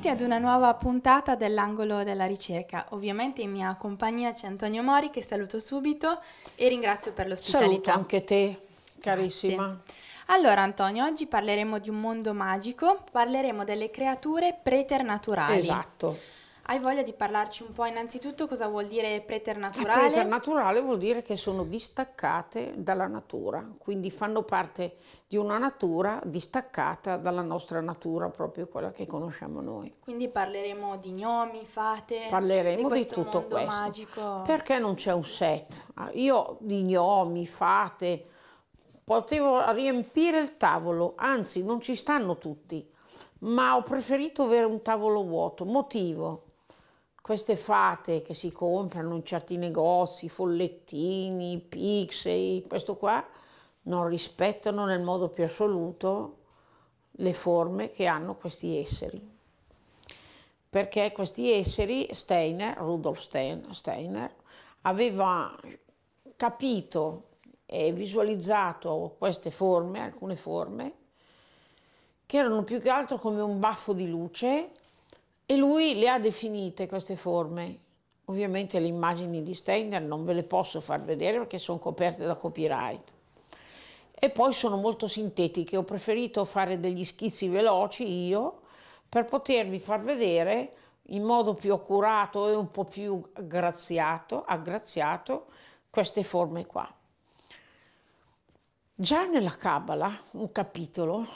benvenuti ad una nuova puntata dell'Angolo della Ricerca. Ovviamente in mia compagnia c'è Antonio Mori che saluto subito e ringrazio per l'ospitalità. Saluto anche te, carissima. Grazie. Allora Antonio, oggi parleremo di un mondo magico, parleremo delle creature preternaturali. Esatto. Hai voglia di parlarci un po' innanzitutto cosa vuol dire eh, preternaturale? Eh, preternaturale vuol dire che sono distaccate dalla natura, quindi fanno parte di una natura distaccata dalla nostra natura, proprio quella che conosciamo noi. Quindi parleremo di gnomi, fate, parleremo di, di tutto questo. Magico. Perché non c'è un set? Ah, io di gnomi, fate, potevo riempire il tavolo, anzi non ci stanno tutti, ma ho preferito avere un tavolo vuoto. Motivo? queste fate che si comprano in certi negozi, follettini, pixel, questo qua, non rispettano nel modo più assoluto le forme che hanno questi esseri. Perché questi esseri, Steiner, Rudolf Steiner, aveva capito e visualizzato queste forme, alcune forme, che erano più che altro come un baffo di luce e lui le ha definite queste forme. Ovviamente le immagini di Steiner non ve le posso far vedere perché sono coperte da copyright. E poi sono molto sintetiche, ho preferito fare degli schizzi veloci io per potervi far vedere in modo più accurato e un po' più graziato, aggraziato queste forme qua. Già nella Kabbalah, un capitolo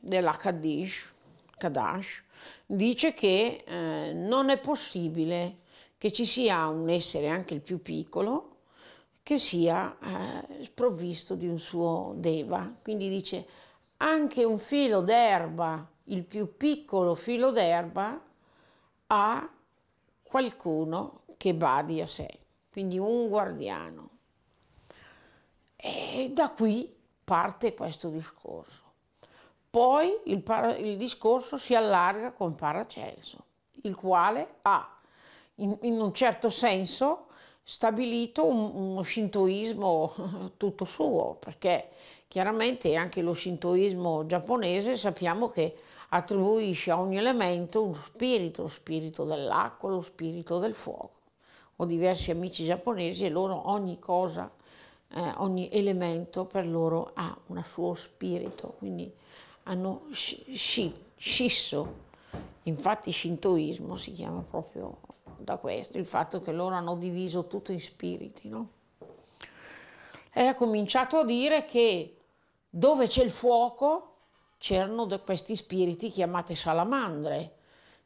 della Kaddish, Kadash, dice che eh, non è possibile che ci sia un essere, anche il più piccolo, che sia eh, sprovvisto di un suo deva. Quindi dice anche un filo d'erba, il più piccolo filo d'erba, ha qualcuno che badi a sé, quindi un guardiano. E da qui parte questo discorso. Poi il, il, discorso si allarga con Paracelso, il quale ha in, in un certo senso stabilito un, uno shintoismo tutto suo, perché chiaramente anche lo shintoismo giapponese sappiamo che attribuisce a ogni elemento un spirito, lo spirito dell'acqua, lo spirito del fuoco. Ho diversi amici giapponesi e loro ogni cosa, eh, ogni elemento per loro ha un suo spirito, quindi hanno scisso, infatti shintoismo si chiama proprio da questo, il fatto che loro hanno diviso tutto in spiriti, no? E ha cominciato a dire che dove c'è il fuoco c'erano questi spiriti chiamati salamandre,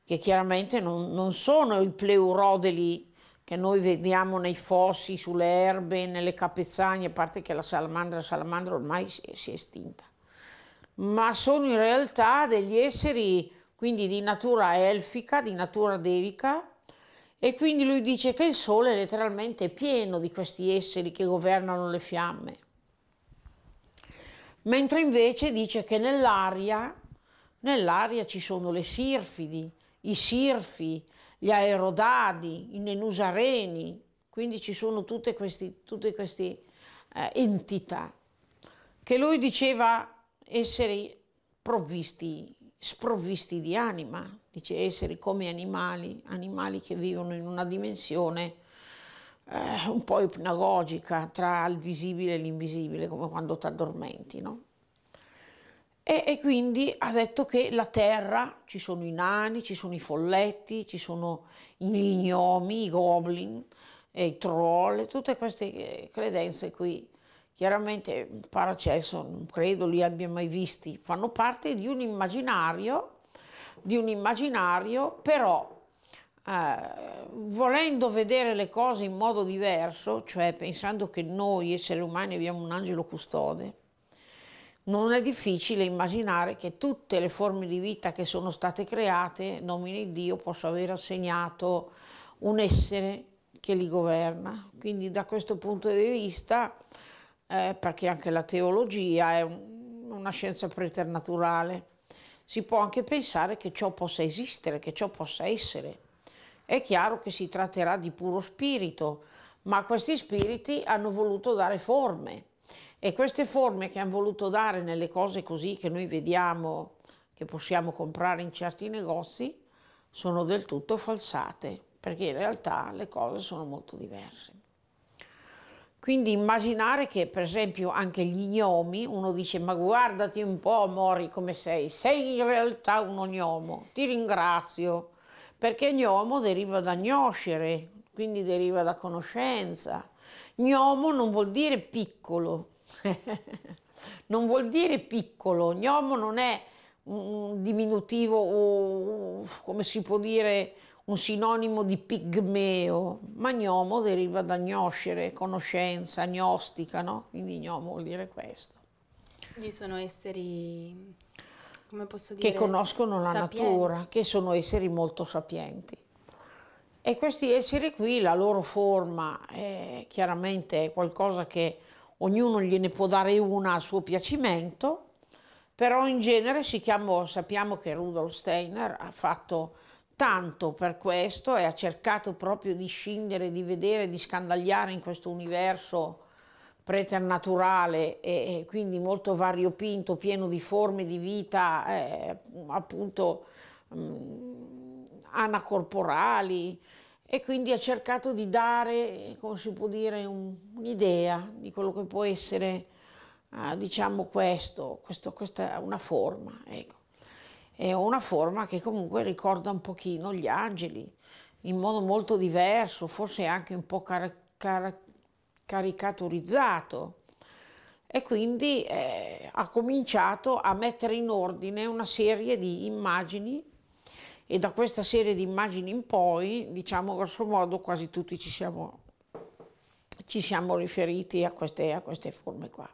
che chiaramente non, non sono i pleurodeli che noi vediamo nei fossi, sulle erbe, nelle capezzagne, a parte che la salamandra, la salamandra ormai si è, si è estinta ma sono in realtà degli esseri quindi di natura elfica, di natura devica, e quindi lui dice che il sole è letteralmente pieno di questi esseri che governano le fiamme. Mentre invece dice che nell'aria, nell'aria ci sono le sirfidi, i sirfi, gli aerodadi, i nenusareni, quindi ci sono tutte, queste eh, entità che lui diceva esseri provvisti, sprovvisti di anima, dice esseri come animali, animali che vivono in una dimensione eh, un po' ipnagogica tra il visibile e l'invisibile, come quando ti addormenti, no? E, e, quindi ha detto che la terra, ci sono i nani, ci sono i folletti, ci sono gli gnomi, i goblin, e i troll, tutte queste eh, credenze qui Chiaramente mm, Paracelso non credo li abbia mai visti, fanno parte di un immaginario, di un immaginario però Uh, volendo vedere le cose in modo diverso, cioè pensando che noi esseri umani abbiamo un angelo custode, non è difficile immaginare che tutte le forme di vita che sono state create, nomine Dio, possa aver assegnato un essere che li governa. Quindi da questo punto di vista eh, perché anche la teologia è un, una scienza preternaturale. Si può anche pensare che ciò possa esistere, che ciò possa essere. È chiaro che si tratterà di puro spirito, ma questi spiriti hanno voluto dare forme e queste forme che hanno voluto dare nelle cose così che noi vediamo, che possiamo comprare in certi negozi, sono del tutto falsate, perché in realtà le cose sono molto diverse. Quindi immaginare che per esempio anche gli gnomi, uno dice ma guardati un po' Mori come sei, sei in realtà un gnomo, ti ringrazio, perché gnomo deriva da gnoscere, quindi deriva da conoscenza. Gnomo non vuol dire piccolo, non vuol dire piccolo, gnomo non è un diminutivo o come si può dire un sinonimo di pigmeo. ma gnomo deriva da gnoscere, conoscenza, gnostica, no? Quindi gnomo vuol dire questo. Quindi sono esseri, come posso dire? Che conoscono la sapienti. natura, che sono esseri molto sapienti. E questi esseri qui, la loro forma, eh, è chiaramente qualcosa che ognuno gliene può dare una a suo piacimento, però in genere si chiama, sappiamo che Rudolf Steiner ha fatto tanto per questo e ha cercato proprio di scindere, di vedere, di scandagliare in questo universo preternaturale e, e quindi molto variopinto, pieno di forme di vita, eh, appunto mh, mm, anacorporali e quindi ha cercato di dare, come si può dire, un'idea di quello che può essere, eh, diciamo questo, questo, questa è una forma, ecco e ho una forma che comunque ricorda un pochino gli angeli, in modo molto diverso, forse anche un po' car car caricaturizzato. E quindi eh, ha cominciato a mettere in ordine una serie di immagini e da questa serie di immagini in poi, diciamo grosso modo, quasi tutti ci siamo, ci siamo riferiti a queste, a queste forme qua.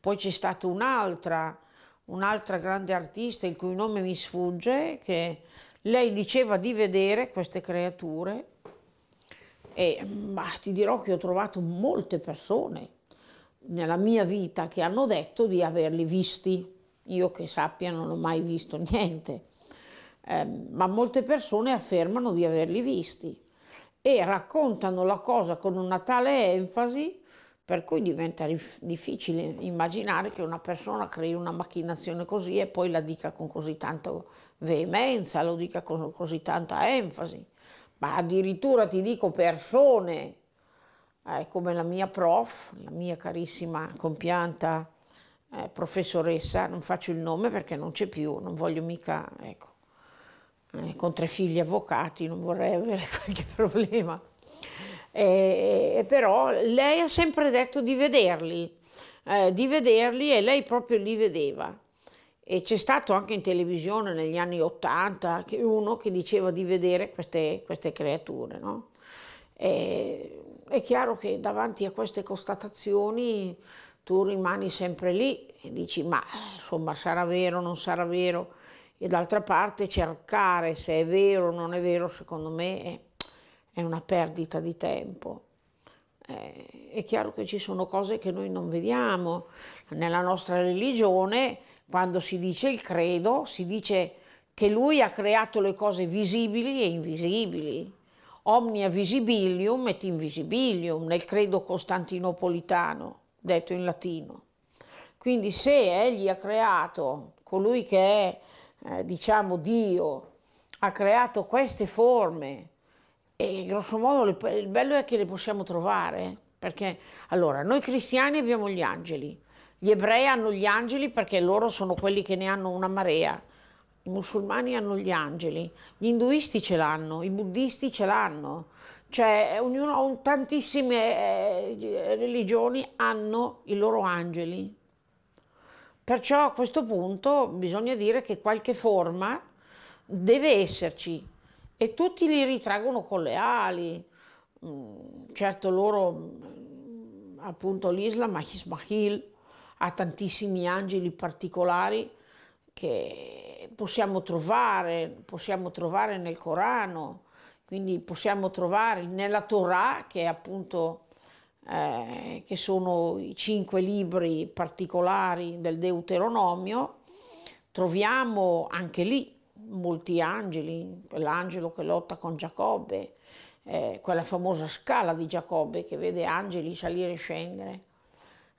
Poi c'è stata un'altra un'altra grande artista il cui nome mi sfugge, che lei diceva di vedere queste creature e bah, mm, ti dirò che ho trovato molte persone nella mia vita che hanno detto di averli visti. Io che sappia non ho mai visto niente, eh, ma molte persone affermano di averli visti e raccontano la cosa con una tale enfasi per cui diventa difficile immaginare che una persona crei una macchinazione così e poi la dica con così tanta veemenza, lo dica con così tanta enfasi, ma addirittura ti dico persone, eh, come la mia prof, la mia carissima compianta eh, professoressa, non faccio il nome perché non c'è più, non voglio mica, ecco, eh, con tre figli avvocati non vorrei avere qualche problema e però lei ha sempre detto di vederli, eh, di vederli e lei proprio li vedeva. E c'è stato anche in televisione negli anni Ottanta uno che diceva di vedere queste, queste creature. No? E, è chiaro che davanti a queste constatazioni tu rimani sempre lì e dici ma insomma sarà vero, non sarà vero. E d'altra parte cercare se è vero o non è vero secondo me eh, è una perdita di tempo. Eh, è chiaro che ci sono cose che noi non vediamo. Nella nostra religione, quando si dice il credo, si dice che lui ha creato le cose visibili e invisibili. Omnia visibilium et invisibilium, nel credo costantinopolitano, detto in latino. Quindi se egli ha creato, colui che è, eh, diciamo, Dio, ha creato queste forme, e grosso modo il bello è che le possiamo trovare, perché allora noi cristiani abbiamo gli angeli, gli ebrei hanno gli angeli perché loro sono quelli che ne hanno una marea, i musulmani hanno gli angeli, gli induisti ce l'hanno, i buddisti ce l'hanno, cioè ognuno, tantissime eh, religioni hanno i loro angeli. Perciò a questo punto bisogna dire che qualche forma deve esserci e tutti li ritraggono con le ali. Mm, certo loro, mm, appunto l'Islam, Ismail, ha tantissimi angeli particolari che possiamo trovare, possiamo trovare nel Corano, quindi possiamo trovare nella Torah, che è appunto eh, che sono i cinque libri particolari del Deuteronomio, troviamo anche lì molti angeli, l'angelo che lotta con Giacobbe, eh, quella famosa scala di Giacobbe che vede angeli salire e scendere.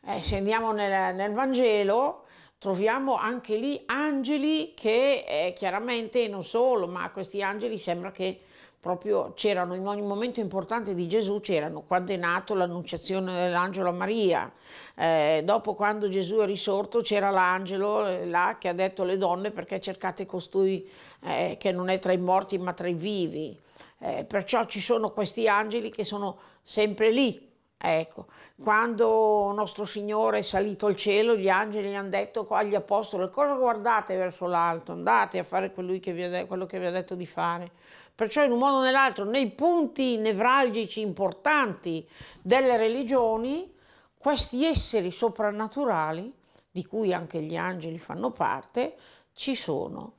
Eh, se andiamo nel, nel, Vangelo troviamo anche lì angeli che eh, chiaramente non solo, ma questi angeli sembra che proprio c'erano in ogni momento importante di Gesù, c'erano quando è nato l'annunciazione dell'angelo a Maria, eh, dopo quando Gesù è risorto c'era l'angelo eh, là che ha detto alle donne perché cercate costui eh, che non è tra i morti ma tra i vivi, eh, perciò ci sono questi angeli che sono sempre lì. Ecco, quando nostro Signore è salito al cielo, gli angeli hanno detto agli apostoli: Cosa guardate verso l'alto? Andate a fare che vi, quello che vi ha detto di fare Perciò in un modo o nell'altro, nei punti nevralgici importanti delle religioni, questi esseri soprannaturali, di cui anche gli angeli fanno parte, ci sono.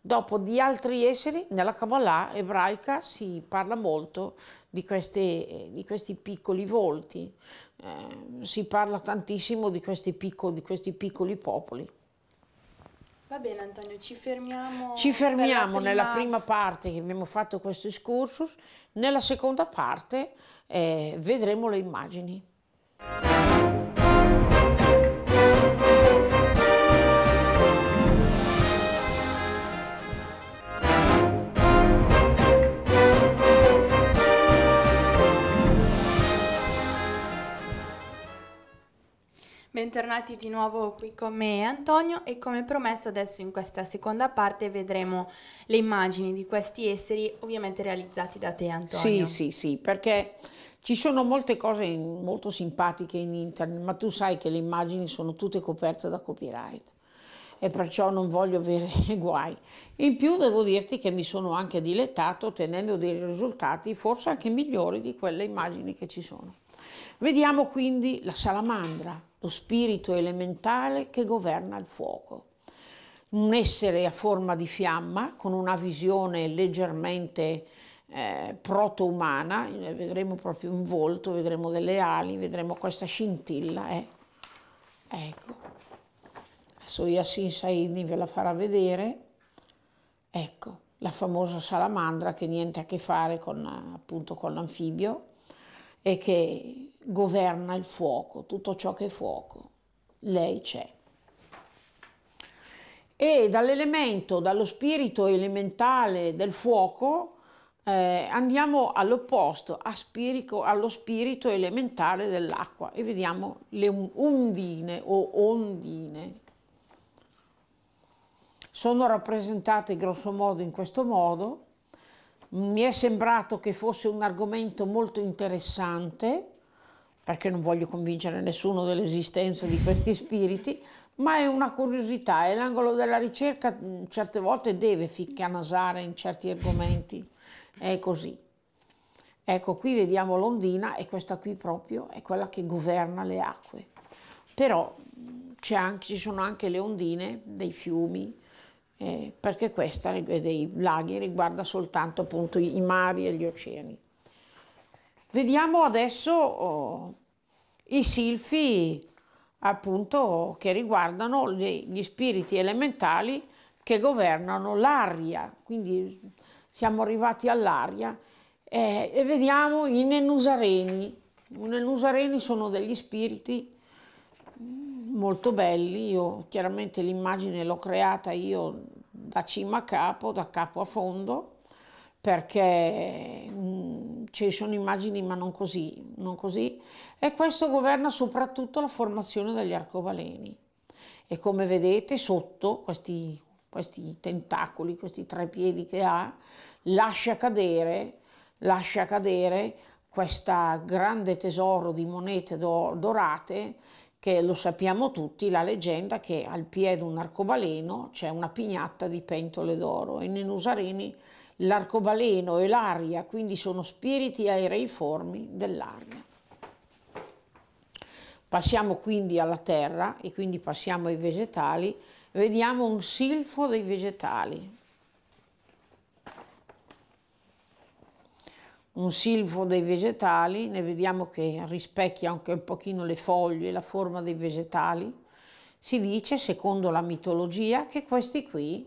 Dopo di altri esseri, nella Kabbalah ebraica si parla molto di, queste, di questi piccoli volti, eh, si parla tantissimo di questi, piccoli, di questi piccoli popoli. Va bene Antonio, ci fermiamo. Ci fermiamo prima... nella prima parte che abbiamo fatto questo excursus, nella seconda parte eh, vedremo le immagini. Bentornati di nuovo qui con me Antonio e come promesso adesso in questa seconda parte vedremo le immagini di questi esseri ovviamente realizzati da te Antonio. Sì, sì, sì, perché ci sono molte cose molto simpatiche in internet, ma tu sai che le immagini sono tutte coperte da copyright e perciò non voglio avere guai. In più devo dirti che mi sono anche dilettato ottenendo dei risultati forse anche migliori di quelle immagini che ci sono. Vediamo quindi la salamandra lo spirito elementale che governa il fuoco. Un essere a forma di fiamma, con una visione leggermente eh, proto-umana, eh, vedremo proprio un volto, vedremo delle ali, vedremo questa scintilla. Eh. Ecco, adesso Yassin Saidi ve la farà vedere. Ecco, la famosa salamandra che niente a che fare con, appunto, con l'anfibio e che governa il fuoco, tutto ciò che è fuoco, lei c'è. E dall'elemento, dallo spirito elementale del fuoco, eh, andiamo all'opposto, allo spirito elementare dell'acqua e vediamo le ondine o ondine. Sono rappresentate grossomodo in questo modo. Mi è sembrato che fosse un argomento molto interessante perché non voglio convincere nessuno dell'esistenza di questi spiriti, ma è una curiosità e l'angolo della ricerca mm, certe volte deve ficcanasare in certi argomenti, è così. Ecco, qui vediamo l'ondina e questa qui proprio è quella che governa le acque. Però mm, anche, ci sono anche le ondine dei fiumi, eh, perché questa dei laghi riguarda soltanto appunto i mari e gli oceani. Vediamo adesso oh, i silfi appunto che riguardano gli, gli spiriti elementali che governano l'aria, quindi siamo arrivati all'aria eh, e vediamo i Nenusareni. I Nenusareni sono degli spiriti mm, molto belli, io chiaramente l'immagine l'ho creata io da cima a capo, da capo a fondo, perché mm, ci sono immagini ma non così, non così, e questo governa soprattutto la formazione degli arcobaleni. E come vedete sotto questi, questi tentacoli, questi tre piedi che ha, lascia cadere, lascia cadere questo grande tesoro di monete dorate che lo sappiamo tutti, la leggenda che al piede di un arcobaleno c'è una pignatta di pentole d'oro e nei Nusarini l'arcobaleno e l'aria, quindi sono spiriti aereiformi dell'aria. Passiamo quindi alla terra e quindi passiamo ai vegetali, vediamo un silfo dei vegetali. Un silfo dei vegetali, ne vediamo che rispecchia anche un pochino le foglie, la forma dei vegetali. Si dice, secondo la mitologia, che questi qui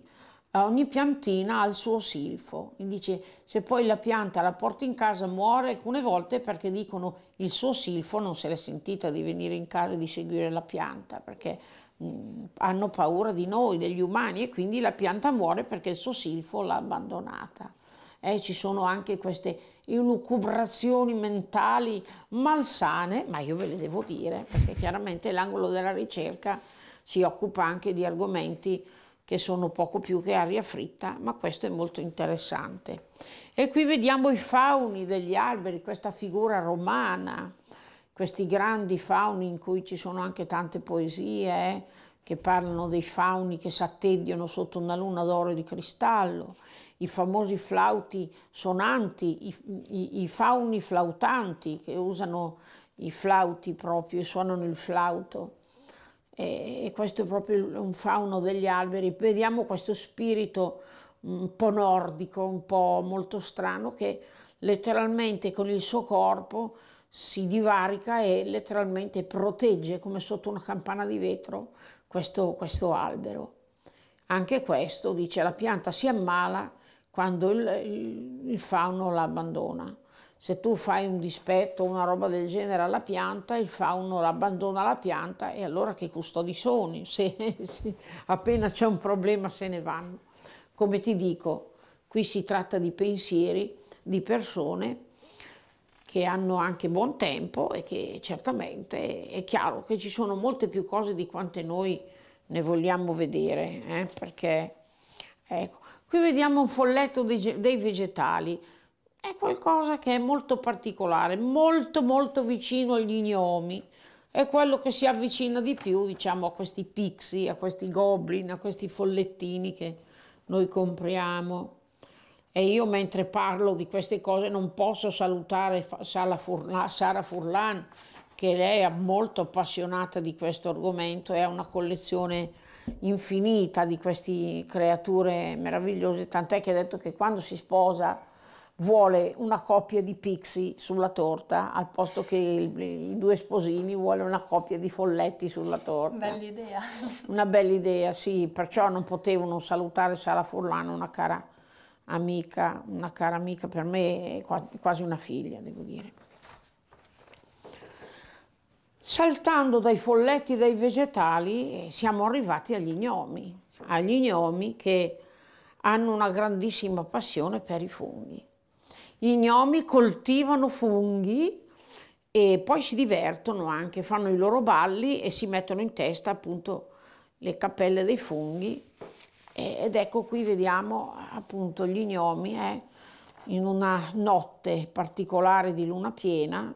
eh, ogni piantina ha il suo silfo. Quindi dice, se poi la pianta la porti in casa muore alcune volte perché dicono il suo silfo non se l'è sentita di venire in casa e di seguire la pianta, perché mh, mm, hanno paura di noi, degli umani, e quindi la pianta muore perché il suo silfo l'ha abbandonata. Eh, ci sono anche queste elucubrazioni mentali malsane, ma io ve le devo dire, perché chiaramente l'angolo della ricerca si occupa anche di argomenti che sono poco più che aria fritta, ma questo è molto interessante. E qui vediamo i fauni degli alberi, questa figura romana, questi grandi fauni in cui ci sono anche tante poesie eh, che parlano dei fauni che s'attediano sotto una luna d'oro di cristallo, i famosi flauti sonanti, i, i, i fauni flautanti che usano i flauti proprio e suonano il flauto e questo è proprio un fauno degli alberi. Vediamo questo spirito un po' nordico, un po' molto strano, che letteralmente con il suo corpo si divarica e letteralmente protegge come sotto una campana di vetro questo, questo albero. Anche questo, dice, la pianta si ammala quando il, il, il fauno la abbandona se tu fai un dispetto o una roba del genere alla pianta, il fauno abbandona la pianta e allora che custodi sono? Se, se, appena c'è un problema se ne vanno. Come ti dico, qui si tratta di pensieri di persone che hanno anche buon tempo e che certamente è chiaro che ci sono molte più cose di quante noi ne vogliamo vedere, eh? perché ecco, qui vediamo un folletto dei, dei vegetali, è qualcosa che è molto particolare, molto molto vicino agli gnomi. È quello che si avvicina di più, diciamo, a questi pixie, a questi goblin, a questi follettini che noi compriamo. E io mentre parlo di queste cose non posso salutare Sara Furlan, che lei è molto appassionata di questo argomento e ha una collezione infinita di queste creature meravigliose, tant'è che ha detto che quando si sposa vuole una coppia di pixie sulla torta al posto che il, i due sposini vuole una coppia di folletti sulla torta. Bella idea. Una bella idea, sì, perciò non potevo non salutare Sara Furlano, una cara amica, una cara amica per me, quasi una figlia, devo dire. Saltando dai folletti e dai vegetali eh, siamo arrivati agli gnomi, agli gnomi che hanno una grandissima passione per i funghi gli gnomi coltivano funghi e poi si divertono anche, fanno i loro balli e si mettono in testa appunto le cappelle dei funghi ed ecco qui vediamo appunto gli gnomi eh, in una notte particolare di luna piena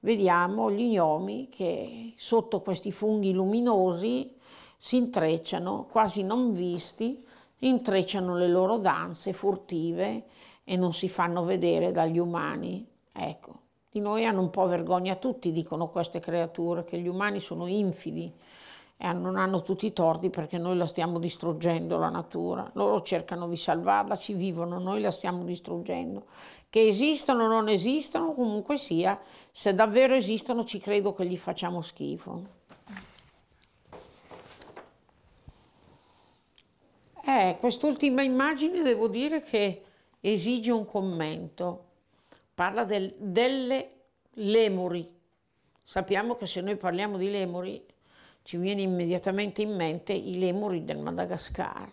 vediamo gli gnomi che sotto questi funghi luminosi si intrecciano quasi non visti intrecciano le loro danze furtive e non si fanno vedere dagli umani. Ecco, di noi hanno un po' vergogna tutti, dicono queste creature, che gli umani sono infidi e non hanno tutti i torti perché noi la stiamo distruggendo la natura. Loro cercano di salvarla, ci vivono, noi la stiamo distruggendo. Che esistono o non esistono, comunque sia, se davvero esistono ci credo che gli facciamo schifo. Eh, quest'ultima immagine devo dire che esige un commento, parla del, delle lemuri. Sappiamo che se noi parliamo di lemuri ci viene immediatamente in mente i lemuri del Madagascar,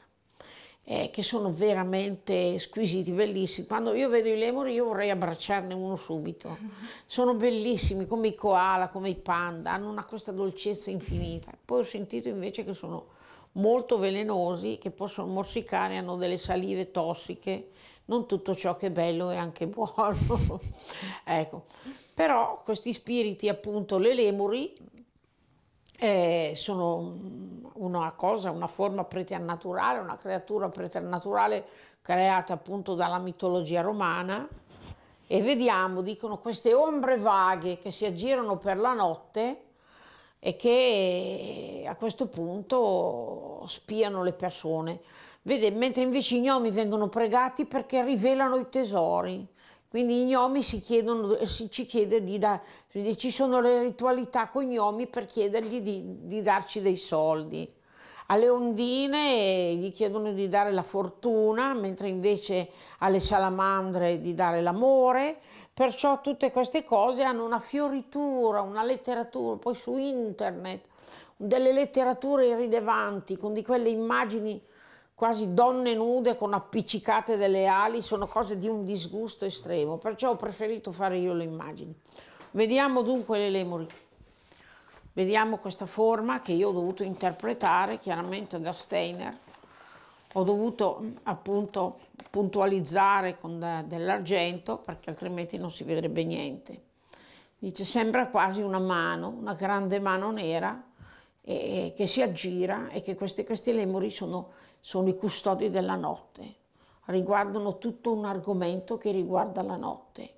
eh, che sono veramente squisiti, bellissimi. Quando io vedo i lemuri io vorrei abbracciarne uno subito. Sono bellissimi, come i koala, come i panda, hanno una, questa dolcezza infinita. Poi ho sentito invece che sono molto velenosi, che possono morsicare, hanno delle salive tossiche non tutto ciò che è bello è anche buono. ecco. Però questi spiriti, appunto, le lemuri, eh, sono una cosa, una forma preternaturale, una creatura preternaturale creata appunto dalla mitologia romana e vediamo, dicono, queste ombre vaghe che si aggirano per la notte e che eh, a questo punto spiano le persone. Vede, mentre invece i gnomi vengono pregati perché rivelano i tesori. Quindi i gnomi si chiedono, eh, si, ci chiede di dare, ci sono le ritualità con i gnomi per chiedergli di, di darci dei soldi. Alle ondine gli chiedono di dare la fortuna, mentre invece alle salamandre di dare l'amore. Perciò tutte queste cose hanno una fioritura, una letteratura, poi su internet, delle letterature irrilevanti, con di quelle immagini quasi donne nude con appiccicate delle ali, sono cose di un disgusto estremo, perciò ho preferito fare io le immagini. Vediamo dunque le lemuri. Vediamo questa forma che io ho dovuto interpretare chiaramente da Steiner. Ho dovuto appunto puntualizzare con dell'argento perché altrimenti non si vedrebbe niente. Dice sembra quasi una mano, una grande mano nera e, che si aggira e che questi, questi lemuri sono sono i custodi della notte, riguardano tutto un argomento che riguarda la notte.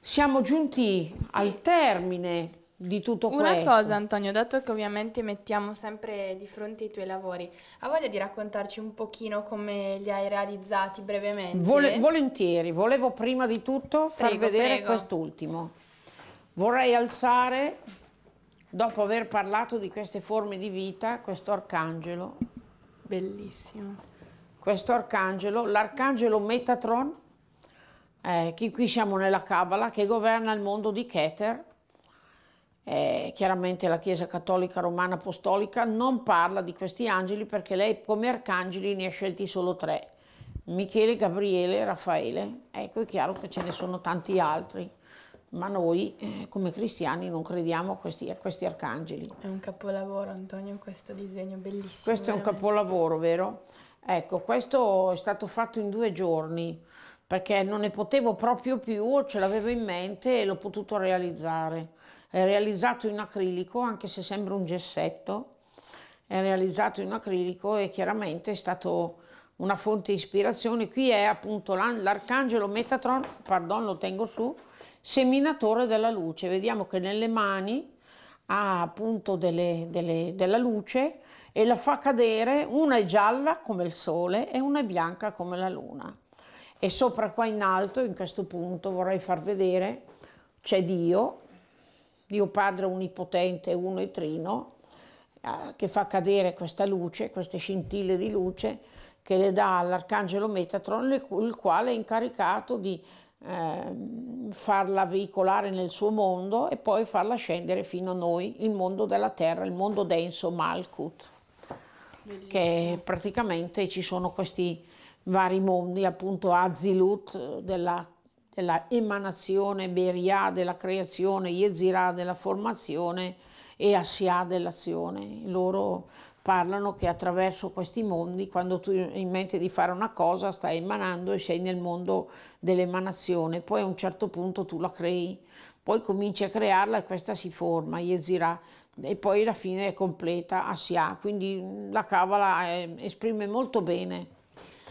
Siamo giunti sì. al termine di tutto Una questo. Una cosa Antonio, dato che ovviamente mettiamo sempre di fronte i tuoi lavori, ha voglia di raccontarci un pochino come li hai realizzati brevemente? Vole volentieri, volevo prima di tutto far prego, vedere quest'ultimo. Vorrei alzare dopo aver parlato di queste forme di vita, questo arcangelo. Bellissimo. Questo arcangelo, l'arcangelo Metatron, eh, che qui siamo nella Kabbalah, che governa il mondo di Keter. Eh, chiaramente la Chiesa Cattolica Romana Apostolica non parla di questi angeli perché lei come arcangeli ne ha scelti solo tre, Michele, Gabriele, Raffaele. Ecco, è chiaro che ce ne sono tanti altri ma noi eh, come cristiani non crediamo a questi, a questi, arcangeli. È un capolavoro Antonio questo disegno, bellissimo. Questo veramente. è un capolavoro, vero? Ecco, questo è stato fatto in due giorni perché non ne potevo proprio più, ce l'avevo in mente e l'ho potuto realizzare. È realizzato in acrilico, anche se sembra un gessetto, è realizzato in acrilico e chiaramente è stato una fonte di ispirazione. Qui è appunto l'arcangelo Metatron, pardon, lo tengo su, seminatore della luce. Vediamo che nelle mani ha appunto delle, delle, della luce e la fa cadere, una è gialla come il sole e una è bianca come la luna. E sopra qua in alto, in questo punto, vorrei far vedere, c'è Dio, Dio Padre Onnipotente, Uno e Trino, eh, che fa cadere questa luce, queste scintille di luce, che le dà all'Arcangelo Metatron, il quale è incaricato di eh, farla veicolare nel suo mondo e poi farla scendere fino a noi, il mondo della terra, il mondo denso Malkut, Bellissimo. che praticamente ci sono questi vari mondi, appunto Azilut della, della emanazione, Beria della creazione, Yezirah della formazione e Asia dell'azione. Loro parlano che attraverso questi mondi, quando tu hai in mente di fare una cosa, stai emanando e sei nel mondo dell'emanazione, poi a un certo punto tu la crei, poi cominci a crearla e questa si forma, Yezirah, e poi la fine è completa, Asiah, quindi mm, la Kabbalah ehm, esprime molto bene.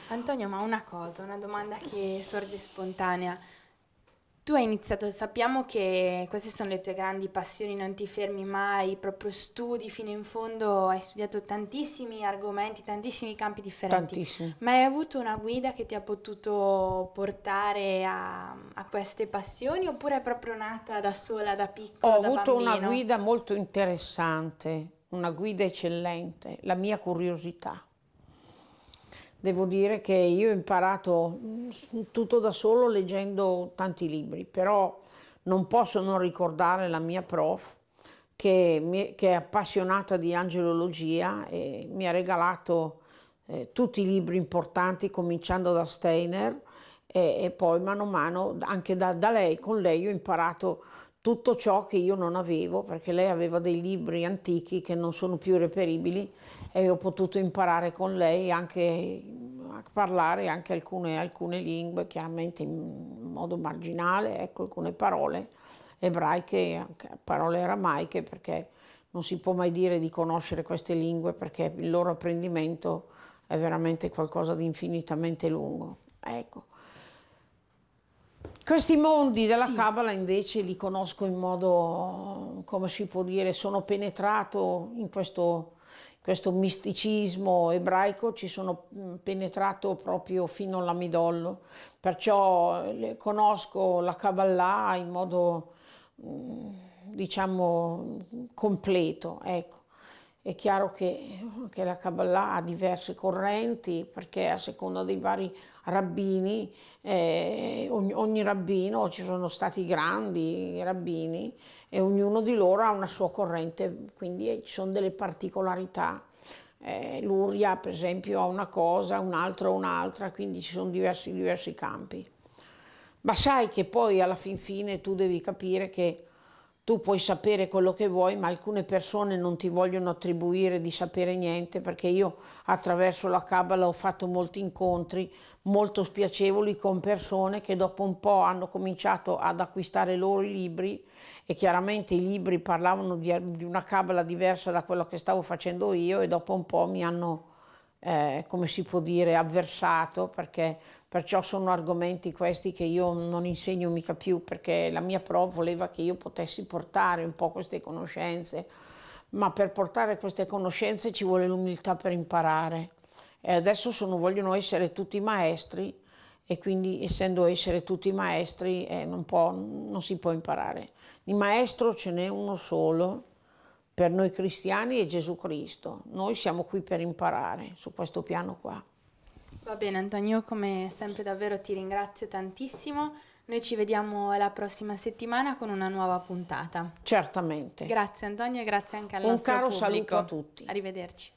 Antonio, ma una cosa, una domanda che sorge spontanea. Tu hai iniziato, sappiamo che queste sono le tue grandi passioni, non ti fermi mai, proprio studi fino in fondo, hai studiato tantissimi argomenti, tantissimi campi differenti. Tantissimi. Ma hai avuto una guida che ti ha potuto portare a, a queste passioni oppure è proprio nata da sola, da piccola? Ho da avuto bambino? una guida molto interessante, una guida eccellente, la mia curiosità devo dire che io ho imparato mm, tutto da solo leggendo tanti libri, però non posso non ricordare la mia prof che, che è appassionata di angelologia e mi ha regalato eh, tutti i libri importanti, cominciando da Steiner e, e poi mano a mano anche da, da lei, con lei ho imparato tutto ciò che io non avevo, perché lei aveva dei libri antichi che non sono più reperibili e ho potuto imparare con lei anche a parlare anche alcune, alcune lingue, chiaramente in modo marginale, ecco, alcune parole ebraiche, parole aramaiche, perché non si può mai dire di conoscere queste lingue perché il loro apprendimento è veramente qualcosa di infinitamente lungo. Ecco. Questi mondi della sì. Kabbalah invece li conosco in modo, come si può dire, sono penetrato in questo questo misticismo ebraico ci sono mm, penetrato proprio fino alla midollo, perciò eh, conosco la Kabbalah in modo mm, diciamo completo, ecco. È chiaro che, che la Kabbalah ha diverse correnti perché a seconda dei vari rabbini, eh, ogni, ogni rabbino, ci sono stati grandi rabbini e ognuno di loro ha una sua corrente, quindi ci sono delle particolarità. Eh, L'Uria, per esempio, ha una cosa, un altro ha un'altra, quindi ci sono diversi, diversi campi. Ma sai che poi alla fin fine tu devi capire che tu puoi sapere quello che vuoi, ma alcune persone non ti vogliono attribuire di sapere niente, perché io attraverso la Kabbalah ho fatto molti incontri molto spiacevoli con persone che dopo un po' hanno cominciato ad acquistare loro i libri e chiaramente i libri parlavano di, di una Kabbalah diversa da quello che stavo facendo io e dopo un po' mi hanno, eh, come si può dire, avversato perché Perciò sono argomenti questi che io non insegno mica più perché la mia pro voleva che io potessi portare un po' queste conoscenze, ma per portare queste conoscenze ci vuole l'umiltà per imparare. E adesso sono, vogliono essere tutti maestri e quindi essendo essere tutti maestri eh, non, può, non si può imparare. Di maestro ce n'è uno solo, per noi cristiani è Gesù Cristo. Noi siamo qui per imparare su questo piano qua. Va bene Antonio, come sempre davvero ti ringrazio tantissimo. Noi ci vediamo la prossima settimana con una nuova puntata. Certamente. Grazie Antonio e grazie anche al Un nostro pubblico. Un caro saluto a tutti. Arrivederci.